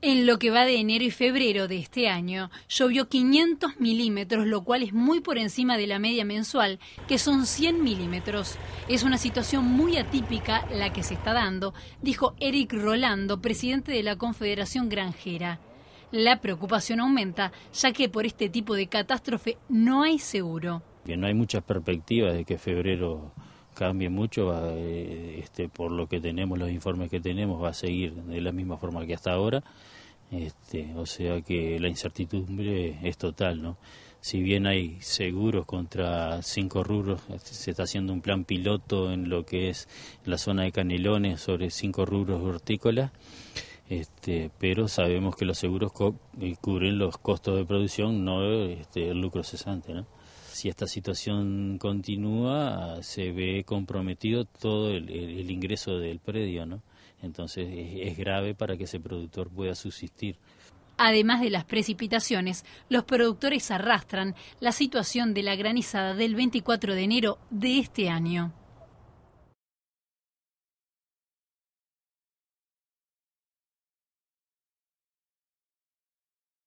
En lo que va de enero y febrero de este año, llovió 500 milímetros, lo cual es muy por encima de la media mensual, que son 100 milímetros. Es una situación muy atípica la que se está dando, dijo Eric Rolando, presidente de la Confederación Granjera. La preocupación aumenta, ya que por este tipo de catástrofe no hay seguro. no hay muchas perspectivas de que febrero cambie mucho, eh, este, por lo que tenemos, los informes que tenemos, va a seguir de la misma forma que hasta ahora. Este, o sea que la incertidumbre es total, ¿no? Si bien hay seguros contra cinco rubros, este, se está haciendo un plan piloto en lo que es la zona de Canelones sobre cinco rubros hortícolas, este, pero sabemos que los seguros eh, cubren los costos de producción, no este, el lucro cesante, ¿no? si esta situación continúa, se ve comprometido todo el, ingreso del predio, ¿no? Entonces es grave para que ese productor pueda subsistir. Además de las precipitaciones, los productores arrastran la situación de la granizada del 24 de enero de este año.